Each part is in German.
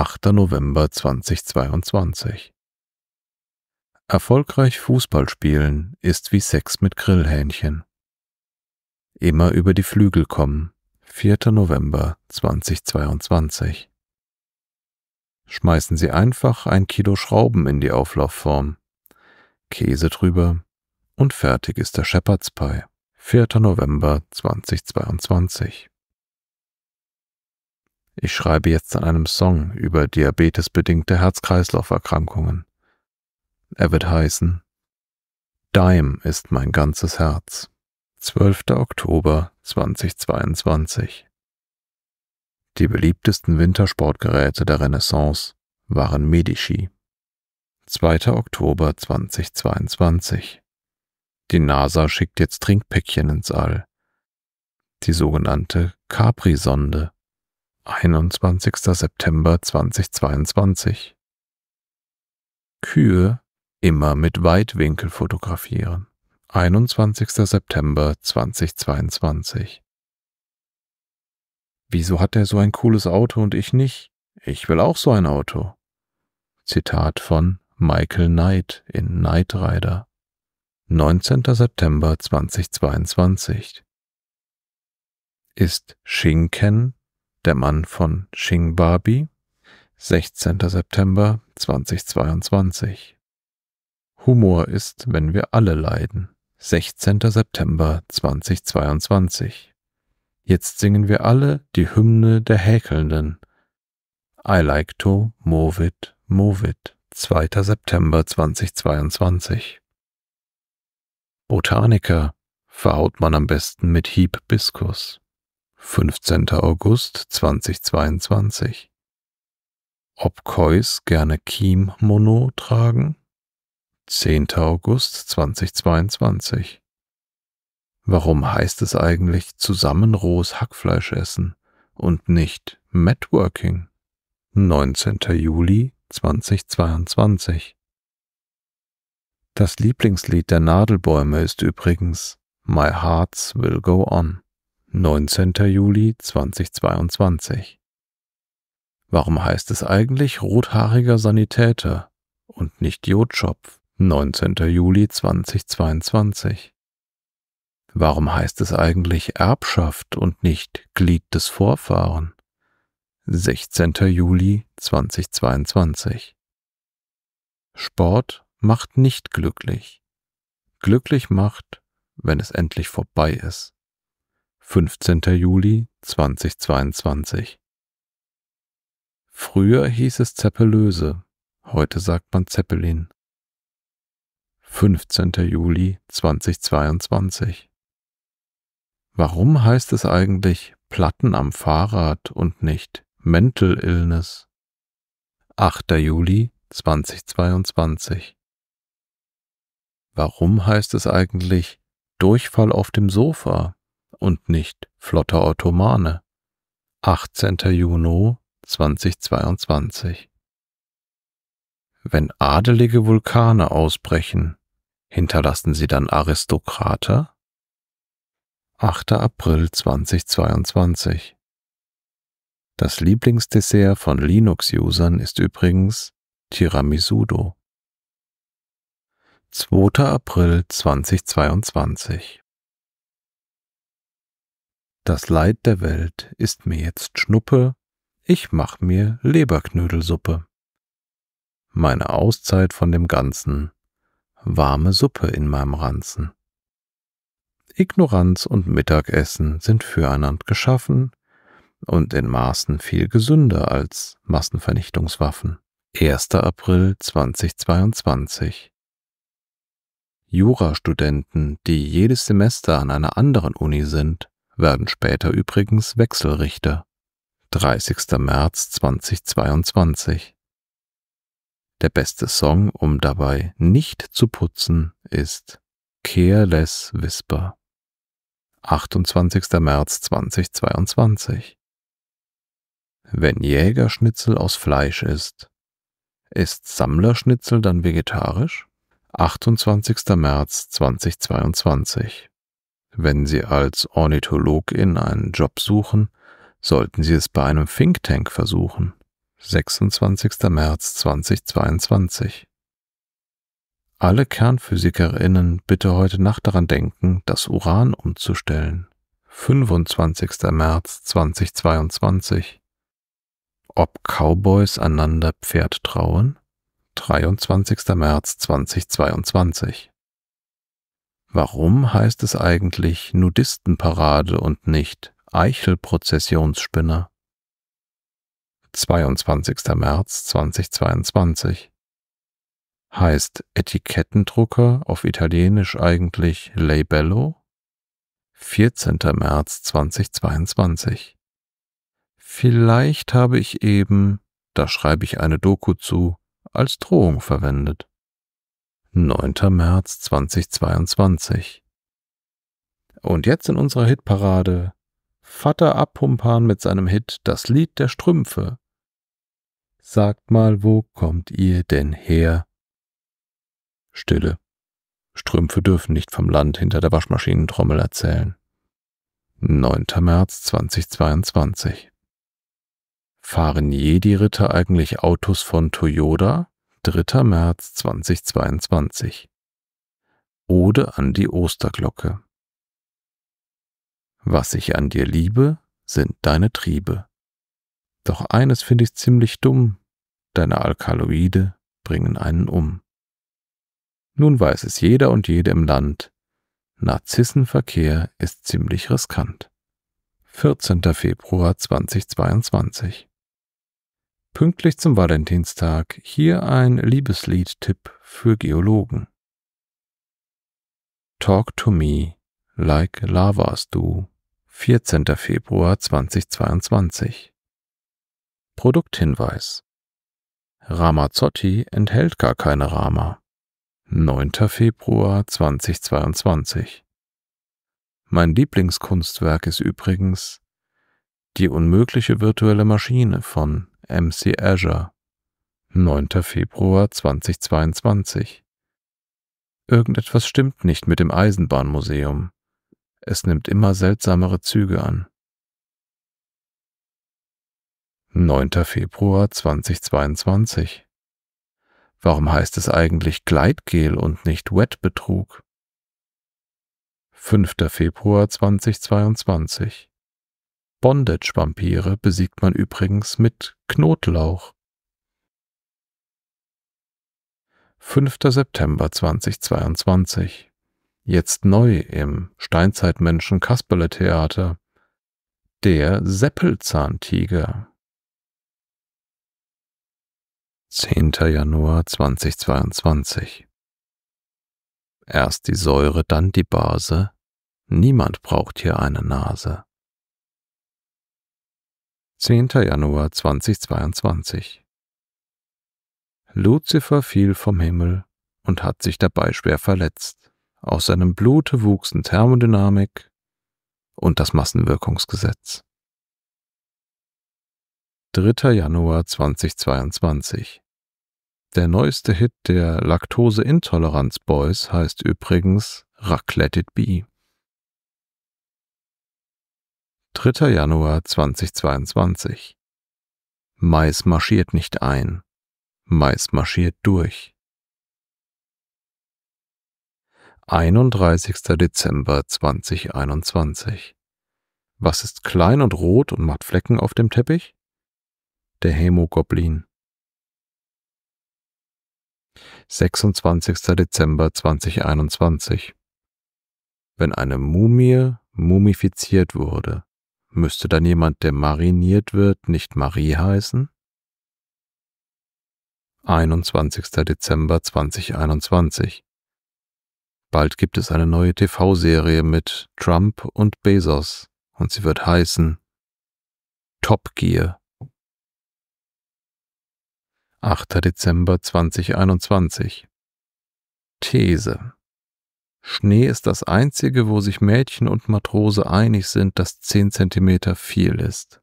8. November 2022 Erfolgreich Fußball spielen ist wie Sex mit Grillhähnchen. Immer über die Flügel kommen. 4. November 2022 Schmeißen Sie einfach ein Kilo Schrauben in die Auflaufform, Käse drüber und fertig ist der Shepherd's Pie. 4. November 2022 ich schreibe jetzt an einem Song über diabetesbedingte Herz-Kreislauf-Erkrankungen. Er wird heißen Dime ist mein ganzes Herz. 12. Oktober 2022 Die beliebtesten Wintersportgeräte der Renaissance waren Medici. 2. Oktober 2022 Die NASA schickt jetzt Trinkpäckchen ins All. Die sogenannte Capri-Sonde 21. September 2022. Kühe immer mit Weitwinkel fotografieren. 21. September 2022. Wieso hat er so ein cooles Auto und ich nicht? Ich will auch so ein Auto. Zitat von Michael Knight in Knight Rider. 19. September 2022. Ist Schinken der Mann von Shing Shingbabi, 16. September 2022. Humor ist, wenn wir alle leiden, 16. September 2022. Jetzt singen wir alle die Hymne der Häkelnden. I like to move it, move it. 2. September 2022. Botaniker verhaut man am besten mit Hieb Biskus. 15. August 2022 Ob Kois gerne Kiem-Mono tragen? 10. August 2022 Warum heißt es eigentlich zusammen rohes Hackfleisch essen und nicht Networking? 19. Juli 2022 Das Lieblingslied der Nadelbäume ist übrigens My Hearts Will Go On. 19. Juli 2022. Warum heißt es eigentlich rothaariger Sanitäter und nicht Jodschopf? 19. Juli 2022. Warum heißt es eigentlich Erbschaft und nicht Glied des Vorfahren? 16. Juli 2022. Sport macht nicht glücklich. Glücklich macht, wenn es endlich vorbei ist. 15. Juli 2022 Früher hieß es Zeppelöse, heute sagt man Zeppelin. 15. Juli 2022 Warum heißt es eigentlich Platten am Fahrrad und nicht Mental Illness? 8. Juli 2022 Warum heißt es eigentlich Durchfall auf dem Sofa und nicht flotter Ottomane. 18. Juni 2022 Wenn adelige Vulkane ausbrechen, hinterlassen sie dann Aristokrater? 8. April 2022 Das Lieblingsdessert von Linux-Usern ist übrigens Tiramisudo. 2. April 2022 das Leid der Welt ist mir jetzt Schnuppe, ich mach mir Leberknödelsuppe. Meine Auszeit von dem Ganzen, warme Suppe in meinem Ranzen. Ignoranz und Mittagessen sind füreinander geschaffen und in Maßen viel gesünder als Massenvernichtungswaffen. 1. April 2022 Jurastudenten, die jedes Semester an einer anderen Uni sind, werden später übrigens Wechselrichter. 30. März 2022 Der beste Song, um dabei nicht zu putzen, ist Careless Whisper. 28. März 2022 Wenn Jägerschnitzel aus Fleisch ist, ist Sammlerschnitzel dann vegetarisch? 28. März 2022 wenn Sie als Ornithologin einen Job suchen, sollten Sie es bei einem Think Tank versuchen. 26. März 2022 alle KernphysikerInnen bitte heute Nacht daran denken, das Uran umzustellen. 25. März 2022 Ob Cowboys einander Pferd trauen? 23. März 2022 Warum heißt es eigentlich Nudistenparade und nicht Eichelprozessionsspinner? 22. März 2022 Heißt Etikettendrucker auf Italienisch eigentlich Labello? 14. März 2022 Vielleicht habe ich eben, da schreibe ich eine Doku zu, als Drohung verwendet. 9. März 2022. Und jetzt in unserer Hitparade Vater Abpumpan mit seinem Hit Das Lied der Strümpfe. Sagt mal, wo kommt ihr denn her? Stille. Strümpfe dürfen nicht vom Land hinter der Waschmaschinentrommel erzählen. 9. März 2022. Fahren je die Ritter eigentlich Autos von Toyota? 3. März 2022 Ode an die Osterglocke Was ich an dir liebe, sind deine Triebe. Doch eines finde ich ziemlich dumm, deine Alkaloide bringen einen um. Nun weiß es jeder und jede im Land, Narzissenverkehr ist ziemlich riskant. 14. Februar 2022 Pünktlich zum Valentinstag hier ein Liebeslied-Tipp für Geologen. Talk to me like lavas do, 14. Februar 2022. Produkthinweis. Ramazotti enthält gar keine Rama. 9. Februar 2022. Mein Lieblingskunstwerk ist übrigens die unmögliche virtuelle Maschine von MC Azure, 9. Februar 2022. Irgendetwas stimmt nicht mit dem Eisenbahnmuseum. Es nimmt immer seltsamere Züge an. 9. Februar 2022. Warum heißt es eigentlich Gleitgel und nicht Wettbetrug? 5. Februar 2022. Bondage-Vampire besiegt man übrigens mit Knotlauch. 5. September 2022. Jetzt neu im Steinzeitmenschen Kasperle Theater. Der Seppelzahntiger. 10. Januar 2022. Erst die Säure, dann die Base. Niemand braucht hier eine Nase. 10. Januar 2022 Luzifer fiel vom Himmel und hat sich dabei schwer verletzt. Aus seinem Blute wuchsen Thermodynamik und das Massenwirkungsgesetz. 3. Januar 2022 Der neueste Hit der Laktoseintoleranz Boys heißt übrigens Raclette It Be. 3. Januar 2022. Mais marschiert nicht ein, Mais marschiert durch. 31. Dezember 2021. Was ist klein und rot und macht Flecken auf dem Teppich? Der Hämogoblin. 26. Dezember 2021. Wenn eine Mumie mumifiziert wurde, Müsste dann jemand, der mariniert wird, nicht Marie heißen? 21. Dezember 2021. Bald gibt es eine neue TV-Serie mit Trump und Bezos und sie wird heißen Top Gear. 8. Dezember 2021. These. Schnee ist das einzige, wo sich Mädchen und Matrose einig sind, dass zehn Zentimeter viel ist.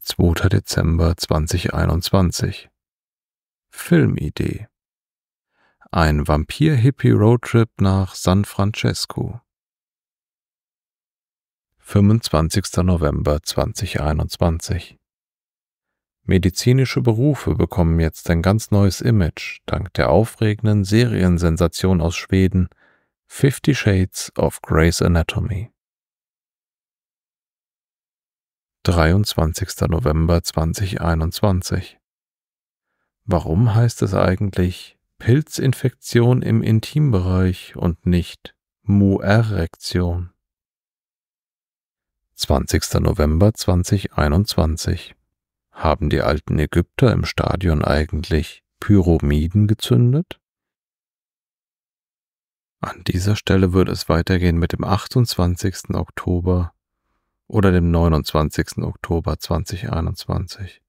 2. Dezember 2021 Filmidee Ein Vampir-Hippie-Roadtrip nach San Francisco 25. November 2021 Medizinische Berufe bekommen jetzt ein ganz neues Image dank der aufregenden Seriensensation aus Schweden Fifty Shades of Grey's Anatomy. 23. November 2021 Warum heißt es eigentlich Pilzinfektion im Intimbereich und nicht Muerrektion? 20. November 2021 haben die alten Ägypter im Stadion eigentlich Pyramiden gezündet? An dieser Stelle würde es weitergehen mit dem 28. Oktober oder dem 29. Oktober 2021.